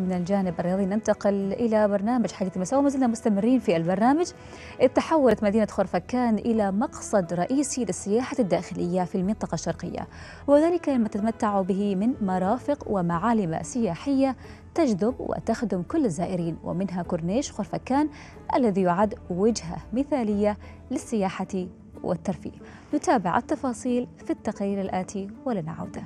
من الجانب الرياضي ننتقل إلى برنامج حديث المساء وما زلنا مستمرين في البرنامج تحولت مدينة خرفكان إلى مقصد رئيسي للسياحة الداخلية في المنطقة الشرقية وذلك لما تتمتع به من مرافق ومعالم سياحية تجذب وتخدم كل الزائرين ومنها كورنيش خرفكان الذي يعد وجهة مثالية للسياحة والترفيه نتابع التفاصيل في التقرير الآتي ولنعوده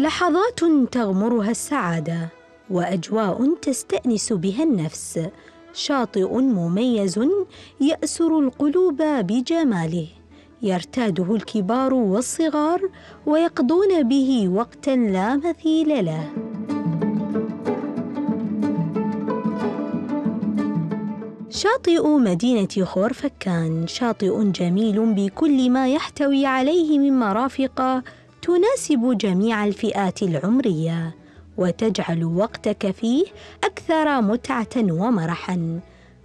لحظات تغمرها السعاده واجواء تستانس بها النفس شاطئ مميز ياسر القلوب بجماله يرتاده الكبار والصغار ويقضون به وقتا لا مثيل له شاطئ مدينة خورفكان شاطئ جميل بكل ما يحتوي عليه من مرافق تناسب جميع الفئات العمريه وتجعل وقتك فيه اكثر متعه ومرحا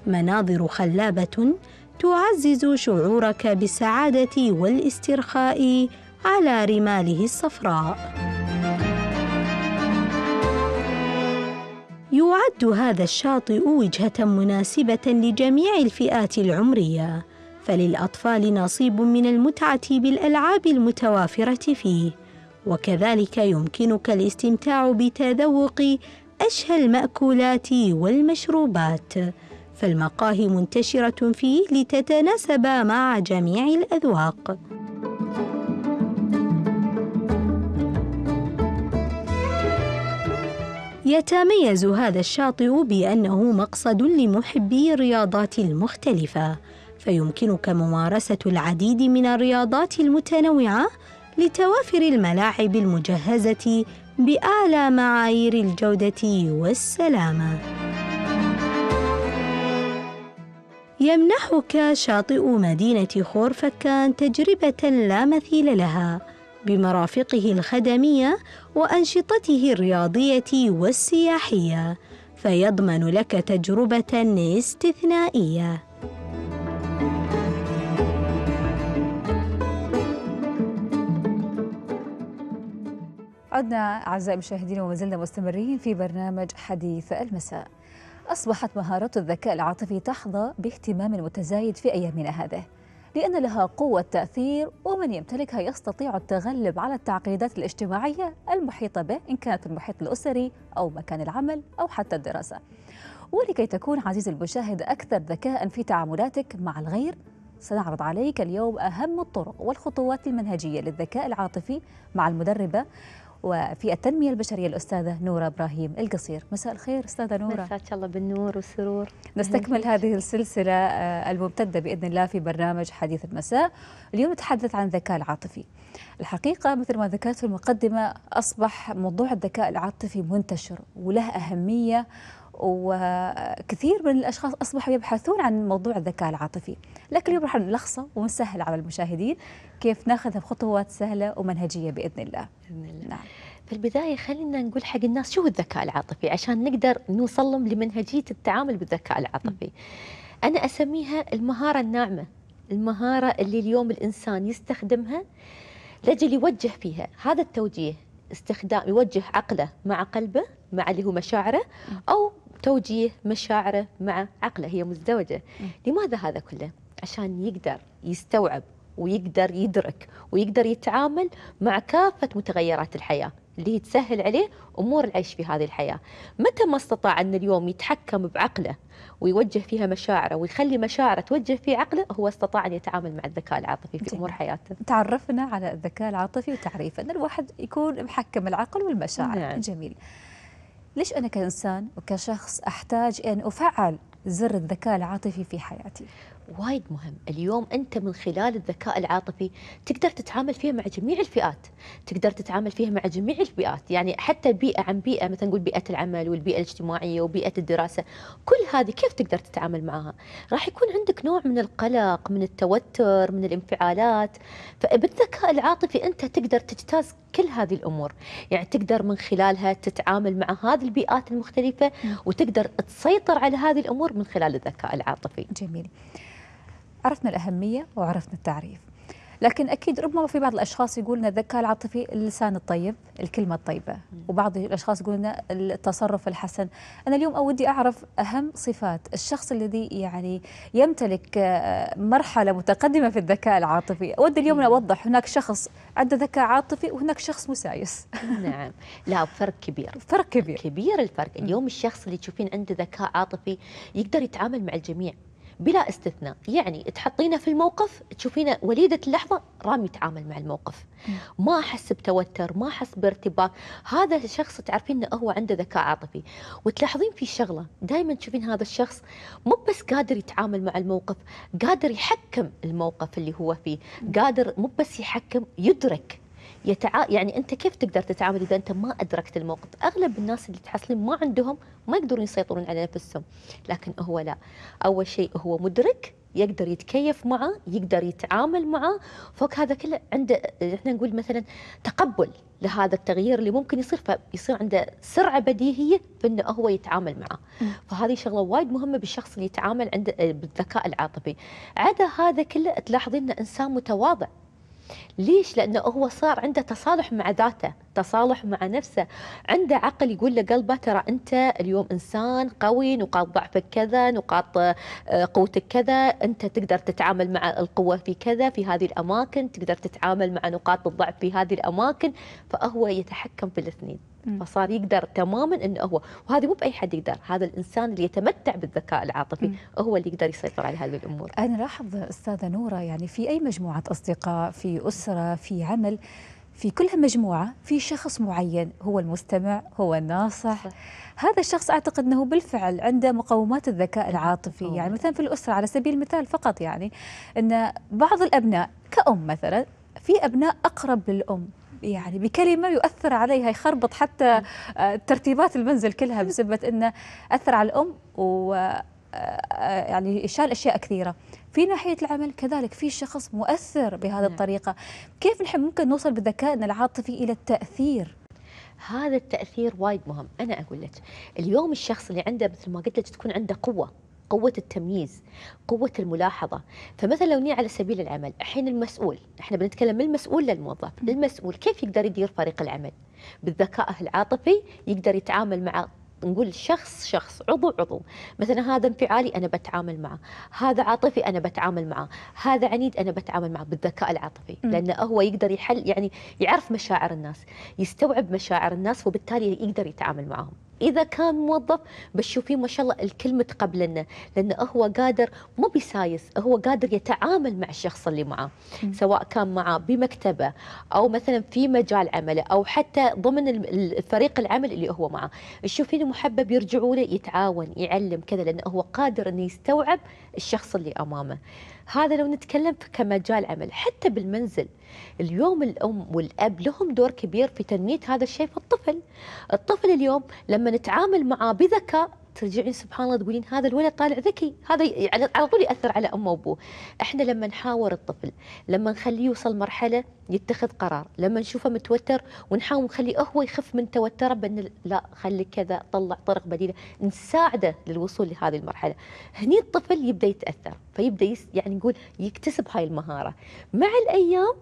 مناظر خلابه تعزز شعورك بالسعاده والاسترخاء على رماله الصفراء يعد هذا الشاطئ وجهه مناسبه لجميع الفئات العمريه فللأطفال نصيب من المتعة بالألعاب المتوافرة فيه، وكذلك يمكنك الاستمتاع بتذوق أشهى المأكولات والمشروبات، فالمقاهي منتشرة فيه لتتناسب مع جميع الأذواق. يتميز هذا الشاطئ بأنه مقصد لمحبي الرياضات المختلفة، فيمكنك ممارسة العديد من الرياضات المتنوعة لتوافر الملاعب المجهزة بأعلى معايير الجودة والسلامة. يمنحك شاطئ مدينة خورفكان تجربة لا مثيل لها بمرافقه الخدمية وأنشطته الرياضية والسياحية، فيضمن لك تجربة استثنائية. عدنا أعزائي المشاهدين وما زلنا مستمرين في برنامج حديث المساء أصبحت مهارات الذكاء العاطفي تحظى باهتمام متزايد في أيامنا هذه لأن لها قوة تأثير ومن يمتلكها يستطيع التغلب على التعقيدات الاجتماعية المحيطة به إن كانت في المحيط الأسري أو مكان العمل أو حتى الدراسة ولكي تكون عزيزي المشاهد أكثر ذكاء في تعاملاتك مع الغير سنعرض عليك اليوم أهم الطرق والخطوات المنهجية للذكاء العاطفي مع المدربة وفي التنمية البشرية الأستاذة نورة إبراهيم القصير مساء الخير أستاذة نورة مساك الله بالنور والسرور نستكمل هذه السلسلة آه، الممتدة بإذن الله في برنامج حديث المساء اليوم نتحدث عن الذكاء العاطفي الحقيقة مثل ما ذكرت في المقدمة أصبح موضوع الذكاء العاطفي منتشر وله أهمية وكثير من الاشخاص اصبحوا يبحثون عن موضوع الذكاء العاطفي، لكن اليوم راح نلخصه ونسهل على المشاهدين كيف ناخذها بخطوات سهله ومنهجيه باذن الله. باذن الله. نعم. في البداية خلينا نقول حق الناس شو الذكاء العاطفي عشان نقدر نوصل لهم لمنهجية التعامل بالذكاء العاطفي. أنا أسميها المهارة الناعمة، المهارة اللي اليوم الإنسان يستخدمها لأجل يوجه فيها، هذا التوجيه استخدام يوجه عقله مع قلبه مع اللي هو مشاعره أو توجيه مشاعره مع عقله هي مزدوجة لماذا هذا كله؟ عشان يقدر يستوعب ويقدر يدرك ويقدر يتعامل مع كافة متغيرات الحياة اللي هي تسهل عليه أمور العيش في هذه الحياة متى ما استطاع أن اليوم يتحكم بعقله ويوجه فيها مشاعره ويخلي مشاعره توجه في عقله هو استطاع أن يتعامل مع الذكاء العاطفي في أمور حياته تعرفنا على الذكاء العاطفي وتعريف أن الواحد يكون محكم العقل والمشاعر نعم. جميل ليش أنا كإنسان وكشخص أحتاج أن أفعل زر الذكاء العاطفي في حياتي وايد مهم اليوم أنت من خلال الذكاء العاطفي تقدر تتعامل فيها مع جميع الفئات تقدر تتعامل فيها مع جميع الفئات، يعني حتى بيئه عن بيئة مثلا نقول بيئة العمل والبيئة الاجتماعية وبيئة الدراسة كل هذه كيف تقدر تتعامل معها راح يكون عندك نوع من القلق من التوتر من الانفعالات فبالذكاء العاطفي أنت تقدر تجتاز كل هذه الامور يعني تقدر من خلالها تتعامل مع هذه البيئات المختلفه وتقدر تسيطر على هذه الامور من خلال الذكاء العاطفي جميل عرفنا الاهميه وعرفنا التعريف لكن اكيد ربما في بعض الاشخاص يقول لنا الذكاء العاطفي اللسان الطيب الكلمه الطيبه وبعض الاشخاص يقول لنا التصرف الحسن انا اليوم اودي اعرف اهم صفات الشخص الذي يعني يمتلك آه، مرحله متقدمه في الذكاء العاطفي اود اليوم اوضح هناك شخص عنده ذكاء عاطفي وهناك شخص مسايس نعم لا فرق كبير فرق كبير كبير الفرق اليوم الشخص اللي تشوفين عنده ذكاء عاطفي يقدر يتعامل مع الجميع بلا استثناء يعني تحطينا في الموقف تشوفينا وليدة اللحظة رام يتعامل مع الموقف ما أحس بتوتر ما أحس بارتباك هذا الشخص تعرفين أنه هو عنده ذكاء عاطفي وتلاحظين في شغلة دائما تشوفين هذا الشخص مو بس قادر يتعامل مع الموقف قادر يحكم الموقف اللي هو فيه قادر مو بس يحكم يدرك يتع... يعني انت كيف تقدر تتعامل اذا انت ما ادركت الموقف اغلب الناس اللي تحصلين ما عندهم ما يقدرون يسيطرون على نفسهم لكن هو لا اول شيء هو مدرك يقدر يتكيف معه يقدر يتعامل معه فوق هذا كله عنده احنا نقول مثلا تقبل لهذا التغيير اللي ممكن يصير فيصير عنده سرعه بديهيه في انه هو يتعامل معه فهذه شغله وايد مهمه بالشخص اللي يتعامل عند بالذكاء العاطفي عدا هذا كله تلاحظين انه انسان متواضع ليش؟ لأنه هو صار عنده تصالح مع ذاته تصالح مع نفسه عنده عقل يقول لقلبه ترى أنت اليوم إنسان قوي نقاط ضعفك كذا نقاط آه، قوتك كذا أنت تقدر تتعامل مع القوة في كذا في هذه الأماكن تقدر تتعامل مع نقاط الضعف في هذه الأماكن فهو يتحكم في الاثنين فصار يقدر تماما انه هو وهذه مو باي حد يقدر هذا الانسان اللي يتمتع بالذكاء العاطفي م. هو اللي يقدر يسيطر على هذه الامور انا لاحظ استاذه نوره يعني في اي مجموعه اصدقاء في اسره في عمل في كل مجموعة في شخص معين هو المستمع هو الناصح هذا الشخص أعتقد أنه بالفعل عنده مقومات الذكاء العاطفي يعني مثلا في الأسرة على سبيل المثال فقط يعني أن بعض الأبناء كأم مثلا في أبناء أقرب للأم يعني بكلمه يؤثر عليها يخربط حتى آه، ترتيبات المنزل كلها بسبب انه اثر على الام و آه، آه، يعني شال اشياء كثيره في ناحيه العمل كذلك في شخص مؤثر بهذه نعم. الطريقه كيف نحن ممكن نوصل بذكائنا العاطفي الى التاثير هذا التاثير وايد مهم انا اقول لك اليوم الشخص اللي عنده مثل ما قلت لك تكون عنده قوه قوة التمييز قوة الملاحظة فمثلا لو ني على سبيل العمل الحين المسؤول احنا بنتكلم من المسؤول للموظف المسؤول كيف يقدر يدير فريق العمل بالذكاء العاطفي يقدر يتعامل مع نقول شخص شخص عضو عضو مثلا هذا انفعالي انا بتعامل معه هذا عاطفي انا بتعامل معه هذا عنيد انا بتعامل معه بالذكاء العاطفي لانه هو يقدر يحل يعني يعرف مشاعر الناس يستوعب مشاعر الناس وبالتالي يقدر يتعامل معهم اذا كان موظف بشوفيه ما شاء الله الكل تقبلنا لانه هو قادر مو بسايس هو قادر يتعامل مع الشخص اللي معاه سواء كان معاه بمكتبه او مثلا في مجال عمله او حتى ضمن الفريق العمل اللي هو معاه تشوفينه محبب يرجعوا له يتعاون يعلم كذا لانه هو قادر انه يستوعب الشخص اللي امامه هذا لو نتكلم كمجال عمل حتى بالمنزل اليوم الأم والأب لهم دور كبير في تنمية هذا الشيء في الطفل الطفل اليوم لما نتعامل معه بذكاء ترجعين سبحان الله تقولين هذا الولد طالع ذكي هذا يعني على طول ياثر على امه وابوه احنا لما نحاور الطفل لما نخليه يوصل مرحله يتخذ قرار لما نشوفه متوتر ونحاول نخليه هو يخف من توتره بان لا خلي كذا طلع طرق بديله نساعده للوصول لهذه المرحله هني الطفل يبدا يتاثر فيبدا يعني نقول يكتسب هاي المهاره مع الايام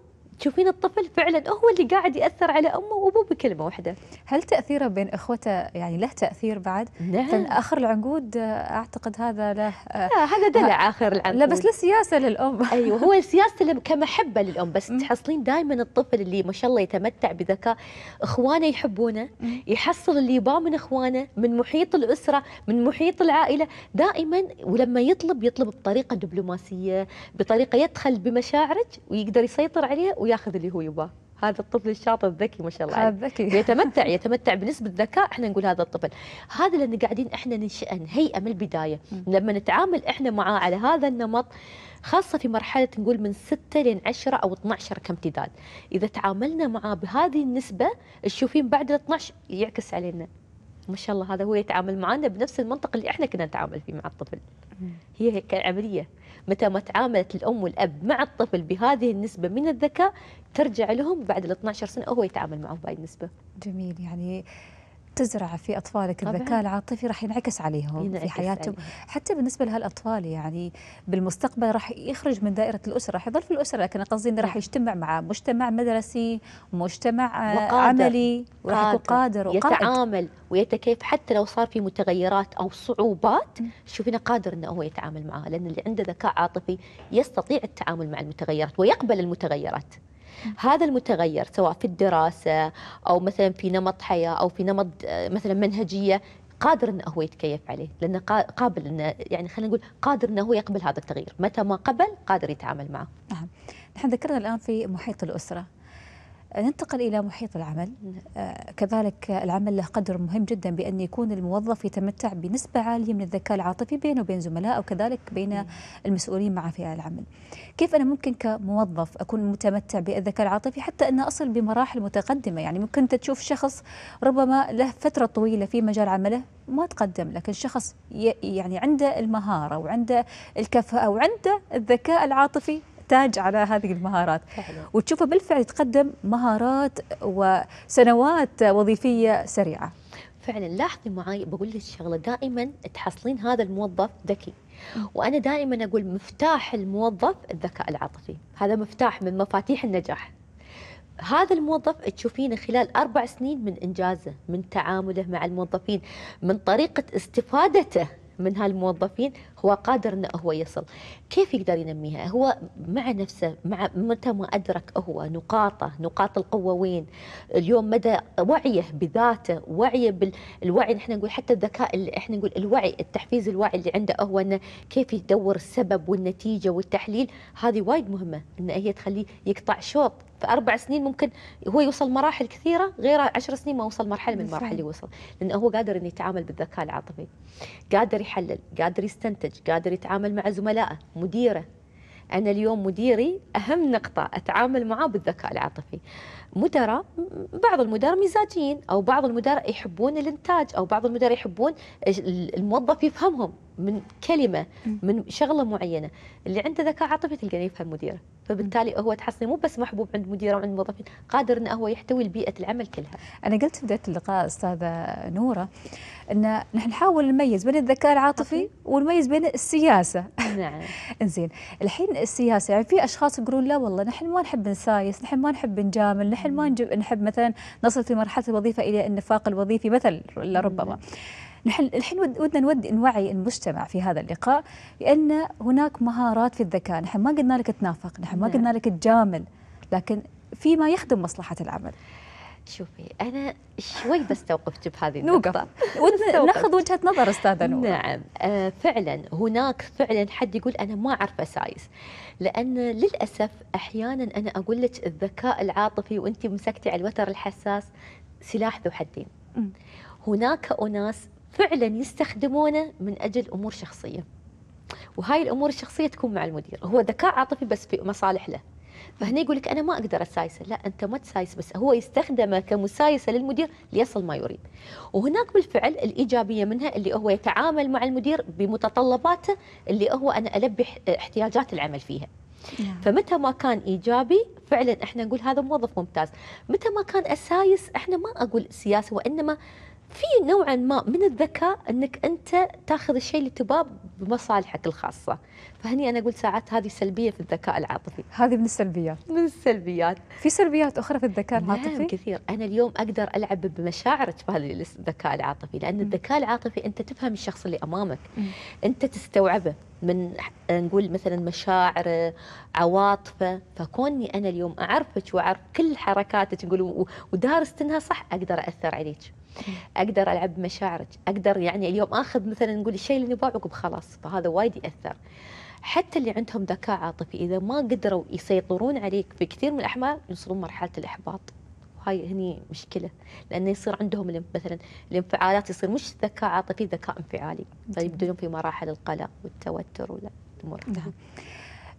تشوفين الطفل فعلا هو اللي قاعد ياثر على امه وابوه بكلمه واحده هل تاثيره بين اخوته يعني له تاثير بعد نعم اخر العنقود آه، اعتقد هذا له آه، لا هذا دلع اخر العنقود لا بس له سياسه للام ايوه هو سياسه كمحبه للام بس تحصلين دائما الطفل اللي ما شاء الله يتمتع بذكاء اخوانه يحبونه يحصل اللي يباه من اخوانه من محيط الاسره من محيط العائله دائما ولما يطلب يطلب بطريقه دبلوماسيه بطريقه يدخل بمشاعرك ويقدر يسيطر عليها ياخذ اللي هو يبغاه هذا الطفل الشاطر الذكي ما شاء الله هذا ذكي يتمتع يتمتع بنسبه ذكاء احنا نقول هذا الطفل هذا لان قاعدين احنا ننشئه نهيئه من البدايه لما نتعامل احنا معاه على هذا النمط خاصه في مرحله نقول من 6 لين 10 او 12 كامتداد اذا تعاملنا معاه بهذه النسبه تشوفين بعد 12 يعكس علينا ما شاء الله هذا هو يتعامل معنا بنفس المنطق اللي احنا كنا نتعامل فيه مع الطفل هي هيك عمليه متى ما تعاملت الام والاب مع الطفل بهذه النسبه من الذكاء ترجع لهم بعد ال 12 سنه وهو يتعامل معهم بهذه النسبه. جميل يعني تزرع في اطفالك الذكاء العاطفي راح ينعكس عليهم ينعكس في حياتهم عليهم. حتى بالنسبه لهالاطفال يعني بالمستقبل راح يخرج من دائره الاسره راح يظل في الاسره لكن قصدي انه راح نعم. يجتمع مع مجتمع مدرسي مجتمع وقادر. عملي راح يكون قادر وقائد يتعامل ويتكيف حتى لو صار في متغيرات او صعوبات شوفينا قادر انه هو يتعامل معها لان اللي عنده ذكاء عاطفي يستطيع التعامل مع المتغيرات ويقبل المتغيرات هذا المتغير سواء في الدراسة أو مثلا في نمط حياة أو في نمط آه، مثلا منهجية قادر انه هو يتكيف عليه لانه قابل انه يعني خلينا نقول قادر انه هو يقبل هذا التغيير متى ما قبل قادر يتعامل معه نعم نحن ذكرنا الان في محيط الاسره ننتقل إلى محيط العمل آه، كذلك العمل له قدر مهم جدا بأن يكون الموظف يتمتع بنسبة عالية من الذكاء العاطفي بينه وبين زملائه وكذلك بين المسؤولين مع فئة العمل كيف أنا ممكن كموظف أكون متمتع بالذكاء العاطفي حتى أن أصل بمراحل متقدمة يعني ممكن أنت تشوف شخص ربما له فترة طويلة في مجال عمله ما تقدم لكن شخص يعني عنده المهارة وعنده الكفاءة وعنده الذكاء العاطفي يحتاج على هذه المهارات حلو. وتشوفه بالفعل يتقدم مهارات وسنوات وظيفية سريعة فعلا لاحظي معي بقول لك شغله دائما تحصلين هذا الموظف ذكي وانا دائما اقول مفتاح الموظف الذكاء العاطفي هذا مفتاح من مفاتيح النجاح هذا الموظف تشوفينه خلال أربع سنين من إنجازه من تعامله مع الموظفين من طريقة استفادته من هالموظفين هو قادر انه هو يصل كيف يقدر ينميها هو مع نفسه مع متى ما ادرك هو نقاطه نقاط القوه وين اليوم مدى وعيه بذاته وعيه بالوعي احنا نقول حتى الذكاء اللي احنا نقول الوعي التحفيز الوعي اللي عنده هو انه كيف يدور السبب والنتيجه والتحليل هذه وايد مهمه ان هي تخليه يقطع شوط اربع سنين ممكن هو يوصل مراحل كثيره غير عشر سنين ما وصل مرحله من المراحل اللي وصل لانه هو قادر انه يتعامل بالذكاء العاطفي قادر يحلل قادر يستنتج قادر يتعامل مع زملائه مديره انا اليوم مديري اهم نقطه اتعامل معاه بالذكاء العاطفي مدراء بعض المدراء مزاجيين او بعض المدراء يحبون الانتاج او بعض المدراء يحبون الموظف يفهمهم من كلمه من شغله معينه اللي عنده ذكاء عاطفي تلقاه يفهم مديره فبالتالي هو تحصلي مو بس محبوب عند مديره وعند موظفين قادر انه هو يحتوي بيئه العمل كلها انا قلت في بدايه اللقاء استاذه نوره ان نحن نحاول نميز بين الذكاء العاطفي ونميز بين السياسه نعم زين الحين السياسه يعني في اشخاص يقولون لا والله نحن ما نحب نسايس نحن ما نحب نجامل نحن ما نحب مثلا نصل في مرحله الوظيفه الى النفاق الوظيفي مثل لربما نحن الحين ودنا نودي نوعي المجتمع في هذا اللقاء بان هناك مهارات في الذكاء نحن ما قلنا لك تنافق نحن ما نعم. قلنا لك تجامل لكن فيما يخدم مصلحة العمل شوفي انا شوي بس توقفت بهذه النقطه ناخذ وجهه نظر استاذه نور نعم آه فعلا هناك فعلا حد يقول انا ما اعرف اسايس لان للاسف احيانا انا اقول لك الذكاء العاطفي وانت مسكتي على الوتر الحساس سلاح ذو حدين هناك اناس فعلا يستخدمونه من أجل أمور شخصية وهاي الأمور الشخصية تكون مع المدير هو ذكاء عاطفي بس في مصالح له فهنا يقول لك انا ما اقدر اسايسه لا انت ما تسايس بس هو يستخدمه كمسايسه للمدير ليصل ما يريد وهناك بالفعل الايجابيه منها اللي هو يتعامل مع المدير بمتطلباته اللي هو انا البي احتياجات العمل فيها نعم. فمتى ما كان ايجابي فعلا احنا نقول هذا موظف ممتاز متى ما كان اسايس احنا ما اقول سياسه وانما في نوعا ما من الذكاء انك انت تاخذ الشيء اللي تباه بمصالحك الخاصه فهني انا اقول ساعات هذه سلبيه في الذكاء العاطفي هذه من السلبيات من السلبيات في سلبيات اخرى في الذكاء نعم، العاطفي نعم كثير انا اليوم اقدر العب بمشاعرك في هذا الذكاء العاطفي لان م. الذكاء العاطفي انت تفهم الشخص اللي امامك م. انت تستوعبه من نقول مثلا مشاعره عواطفه فكوني انا اليوم اعرفك واعرف كل حركاتك نقول ودارستنها صح اقدر اثر عليك اقدر العب بمشاعرك اقدر يعني اليوم اخذ مثلا نقول الشيء اللي نبغاه عقب خلاص فهذا وايد ياثر حتى اللي عندهم ذكاء عاطفي اذا ما قدروا يسيطرون عليك في كثير من الاحمال يوصلون مرحله الاحباط هاي هني مشكله لانه يصير عندهم مثلا الانفعالات يصير مش ذكاء عاطفي ذكاء انفعالي فيبدون في مراحل القلق والتوتر والامور نعم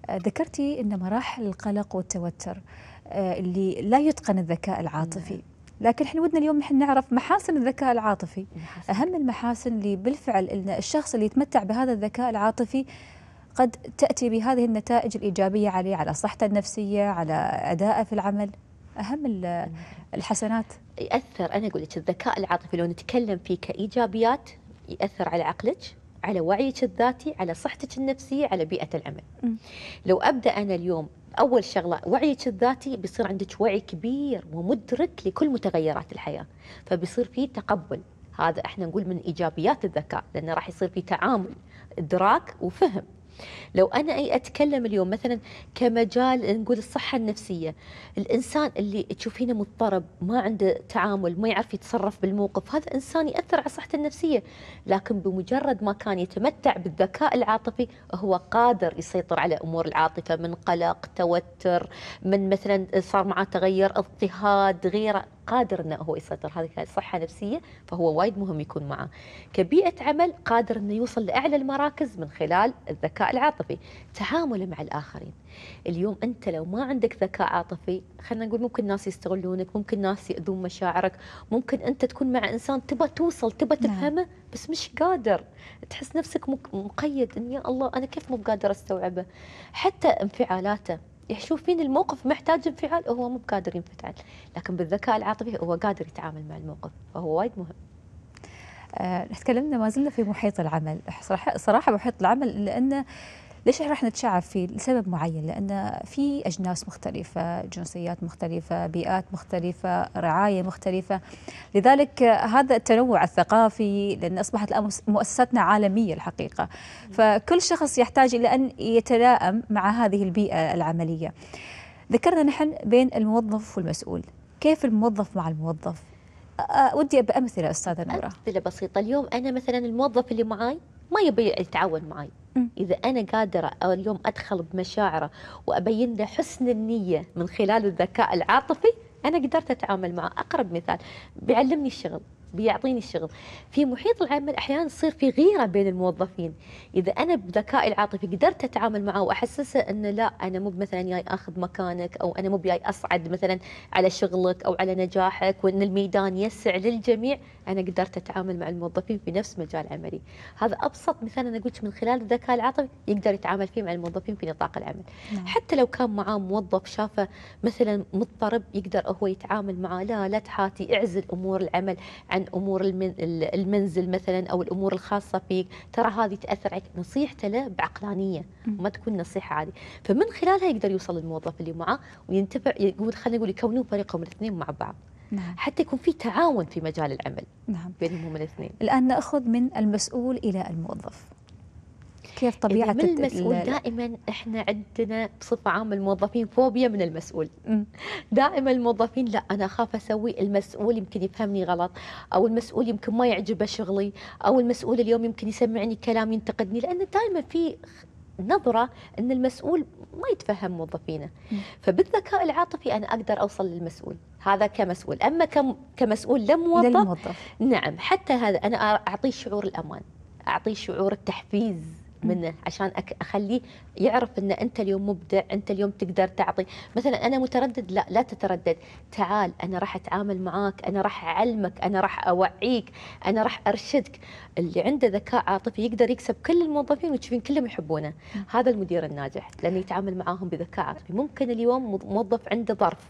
آه، ذكرتي ان مراحل القلق والتوتر آه، اللي لا يتقن الذكاء العاطفي نعم. لكن احنا ودنا اليوم نحن نعرف محاسن الذكاء العاطفي محاسن. اهم المحاسن اللي بالفعل ان الشخص اللي يتمتع بهذا الذكاء العاطفي قد تاتي بهذه النتائج الايجابيه عليه على صحته النفسيه على ادائه في العمل اهم الحسنات ياثر انا اقول لك الذكاء العاطفي لو نتكلم فيه كايجابيات ياثر على عقلك على وعيك الذاتي على صحتك النفسيه على بيئه العمل لو ابدا انا اليوم اول شغله وعيك الذاتي بيصير عندك وعي كبير ومدرك لكل متغيرات الحياه فبيصير في تقبل هذا احنا نقول من ايجابيات الذكاء لانه راح يصير في تعامل ادراك وفهم لو انا اي اتكلم اليوم مثلا كمجال نقول الصحه النفسيه الانسان اللي تشوفينه مضطرب ما عنده تعامل ما يعرف يتصرف بالموقف هذا انسان ياثر على صحته النفسيه لكن بمجرد ما كان يتمتع بالذكاء العاطفي هو قادر يسيطر على امور العاطفه من قلق توتر من مثلا صار معه تغير اضطهاد غيره قادر انه هو يسيطر هذه صحه نفسيه فهو وايد مهم يكون معه كبيئه عمل قادر انه يوصل لاعلى المراكز من خلال الذكاء العاطفي تعامله مع الاخرين اليوم انت لو ما عندك ذكاء عاطفي خلينا نقول ممكن ناس يستغلونك ممكن ناس ياذون مشاعرك ممكن انت تكون مع انسان تبى توصل تبى نعم. تفهمه بس مش قادر تحس نفسك مقيد ان يا الله انا كيف مو قادر استوعبه حتى انفعالاته يشوف فين الموقف محتاج انفعال وهو مو قادر ينفعل لكن بالذكاء العاطفي هو قادر يتعامل مع الموقف فهو وايد مهم آه، تكلمنا ما زلنا في محيط العمل صراحة, محيط العمل لانه ليش رح نتشعب فيه لسبب معين لأن في أجناس مختلفة جنسيات مختلفة بيئات مختلفة رعاية مختلفة لذلك هذا التنوع الثقافي لأن أصبحت مؤسستنا عالمية الحقيقة فكل شخص يحتاج إلى أن يتلائم مع هذه البيئة العملية ذكرنا نحن بين الموظف والمسؤول كيف الموظف مع الموظف ودي بأمثلة استاذه نوره امثله بسيطه اليوم انا مثلا الموظف اللي معاي ما يبي يتعاون معي إذا أنا قادرة اليوم أدخل بمشاعره وأبين له حسن النية من خلال الذكاء العاطفي أنا قدرت أتعامل معه أقرب مثال بيعلمني الشغل بيعطيني الشغل في محيط العمل احيانا تصير في غيره بين الموظفين اذا انا بذكائي العاطفي قدرت اتعامل معه واحسسه انه لا انا مو مثلا جاي اخذ مكانك او انا مو جاي اصعد مثلا على شغلك او على نجاحك وان الميدان يسع للجميع انا قدرت اتعامل مع الموظفين في نفس مجال عملي هذا ابسط مثال انا قلت من خلال الذكاء العاطفي يقدر يتعامل فيه مع الموظفين في نطاق العمل نعم. حتى لو كان معاه موظف شافه مثلا مضطرب يقدر هو يتعامل معاه لا لا تحاتي اعزل امور العمل عن عن امور المنزل مثلا او الامور الخاصه فيك ترى هذه تاثر عليك نصيحته له بعقلانيه وما تكون نصيحه عادي فمن خلالها يقدر يوصل الموظف اللي معاه وينتفع يقول خلينا نقول يكونون فريقهم الاثنين مع بعض نعم. حتى يكون في تعاون في مجال العمل نعم. بينهم الاثنين الآن نأخذ من المسؤول إلى الموظف كيف طبيعه من المسؤول دائما احنا عندنا بصفه عامه الموظفين فوبيا من المسؤول دائما الموظفين لا انا اخاف اسوي المسؤول يمكن يفهمني غلط او المسؤول يمكن ما يعجبه شغلي او المسؤول اليوم يمكن يسمعني كلام ينتقدني لان دائما في نظرة أن المسؤول ما يتفهم موظفينه فبالذكاء العاطفي أنا أقدر أوصل للمسؤول هذا كمسؤول أما كمسؤول لموظف للموظف نعم حتى هذا أنا أعطيه شعور الأمان أعطيه شعور التحفيز منه عشان اخليه يعرف ان انت اليوم مبدع انت اليوم تقدر تعطي مثلا انا متردد لا لا تتردد تعال انا راح اتعامل معاك انا راح اعلمك انا راح اوعيك انا راح ارشدك اللي عنده ذكاء عاطفي يقدر يكسب كل الموظفين وتشوفين كلهم يحبونه هذا المدير الناجح لانه يتعامل معاهم بذكاء عاطفي ممكن اليوم موظف عنده ظرف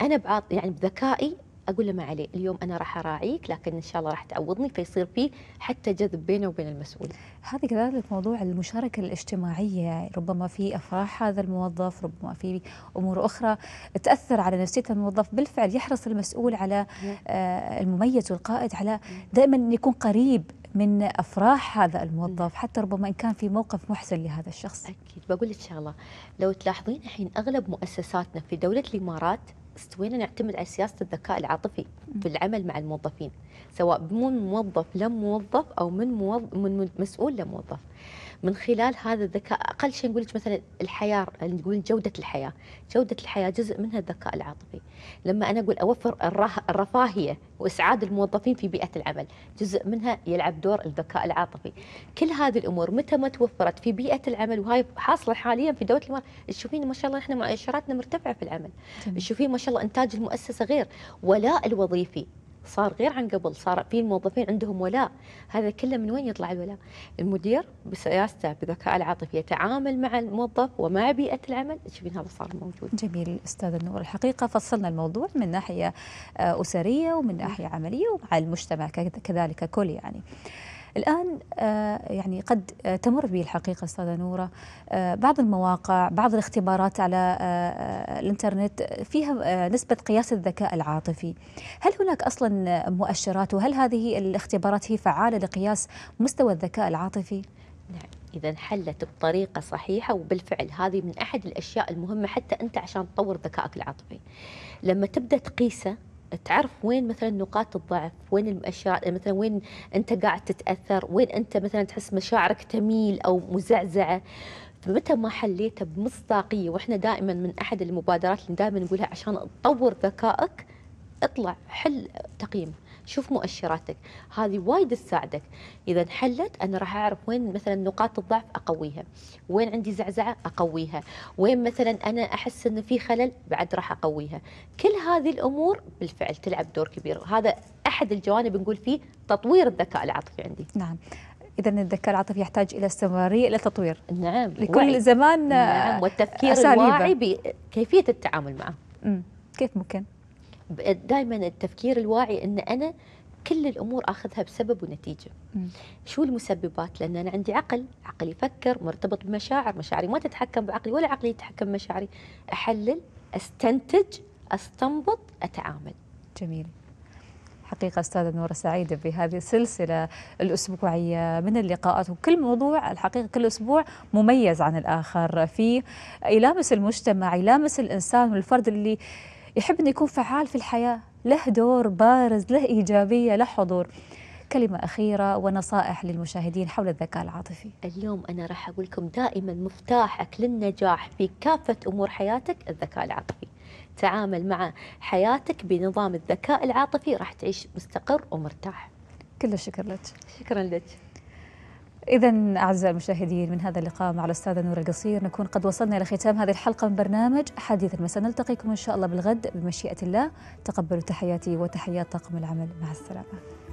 انا بعط يعني بذكائي اقول له ما عليه اليوم انا راح اراعيك لكن ان شاء الله راح تعوضني فيصير في حتى جذب بينه وبين المسؤول. هذا كذلك موضوع المشاركه الاجتماعيه ربما في افراح هذا الموظف ربما في امور اخرى تاثر على نفسيه الموظف بالفعل يحرص المسؤول على نعم. آه، المميز والقائد على نعم. دائما يكون قريب من افراح هذا الموظف نعم. حتى ربما ان كان في موقف محزن لهذا الشخص اكيد بقول لك شغله لو تلاحظين الحين اغلب مؤسساتنا في دوله الامارات استوينا نعتمد على سياسه الذكاء العاطفي في العمل مع الموظفين سواء من موظف لموظف او من موظف من مسؤول لموظف من خلال هذا الذكاء اقل شيء نقول لك مثلا الحياه نقول جوده الحياه، جوده الحياه جزء منها الذكاء العاطفي، لما انا اقول اوفر الرفاهيه واسعاد الموظفين في بيئه العمل، جزء منها يلعب دور الذكاء العاطفي، كل هذه الامور متى ما توفرت في بيئه العمل وهاي حاصله حاليا في دوله الامارات، تشوفين ما شاء الله احنا مؤشراتنا مرتفعه في العمل، تشوفين ما شاء الله انتاج المؤسسه غير، ولاء الوظيفي صار غير عن قبل صار في موظفين عندهم ولاء هذا كله من وين يطلع الولاء المدير بسياسته بذكاء العاطفي يتعامل مع الموظف ومع بيئة العمل تشوفين هذا صار موجود جميل أستاذ نور الحقيقة فصلنا الموضوع من ناحية آه، أسرية ومن ناحية عملية ومع المجتمع كذلك كل يعني الآن آه، يعني قد آه، تمر به الحقيقة أستاذة نورة آه، بعض المواقع بعض الاختبارات على الإنترنت فيها نسبة قياس الذكاء العاطفي هل هناك أصلا مؤشرات وهل هذه الاختبارات هي فعالة لقياس مستوى الذكاء العاطفي؟ نعم اذا حلت بطريقه صحيحه وبالفعل هذه من احد الاشياء المهمه حتى انت عشان تطور ذكائك العاطفي لما تبدا تقيسه تعرف وين مثلا نقاط الضعف وين الاشياء يعني مثلا وين انت قاعد تتاثر وين انت مثلا تحس مشاعرك تميل او مزعزعه فمتى ما حليته بمصداقيه واحنا دائما من احد المبادرات اللي دائما نقولها عشان تطور ذكائك اطلع حل تقييم شوف مؤشراتك هذه وايد تساعدك اذا انحلت انا راح اعرف وين مثلا نقاط الضعف اقويها وين عندي زعزعه اقويها وين مثلا انا احس ان في خلل بعد راح اقويها كل هذه الامور بالفعل تلعب دور كبير هذا احد الجوانب نقول فيه تطوير الذكاء العاطفي عندي نعم اذا الذكاء العاطفي يحتاج الى استمراريه الى تطوير نعم لكل وعي. زمان نعم والتفكير أساليبة. الواعي بكيفيه التعامل معه كيف ممكن دائما التفكير الواعي ان انا كل الامور اخذها بسبب ونتيجه. م. شو المسببات؟ لان انا عندي عقل، عقل يفكر مرتبط بمشاعر، مشاعري ما تتحكم بعقلي ولا عقلي يتحكم بمشاعري. احلل، استنتج، استنبط، اتعامل. جميل. حقيقة أستاذة نورة سعيدة بهذه السلسلة الأسبوعية من اللقاءات وكل موضوع الحقيقة كل أسبوع مميز عن الآخر فيه يلامس المجتمع يلامس الإنسان والفرد اللي يحب أنه يكون فعال في الحياة له دور بارز له إيجابية له حضور كلمة أخيرة ونصائح للمشاهدين حول الذكاء العاطفي اليوم أنا راح أقول لكم دائما مفتاحك للنجاح في كافة أمور حياتك الذكاء العاطفي تعامل مع حياتك بنظام الذكاء العاطفي راح تعيش مستقر ومرتاح كل الشكر لك شكرا لك إذا أعزائي المشاهدين من هذا اللقاء مع الأستاذة نور القصير نكون قد وصلنا إلى ختام هذه الحلقة من برنامج حديث المساء نلتقيكم إن شاء الله بالغد بمشيئة الله تقبلوا تحياتي وتحيات طاقم العمل مع السلامة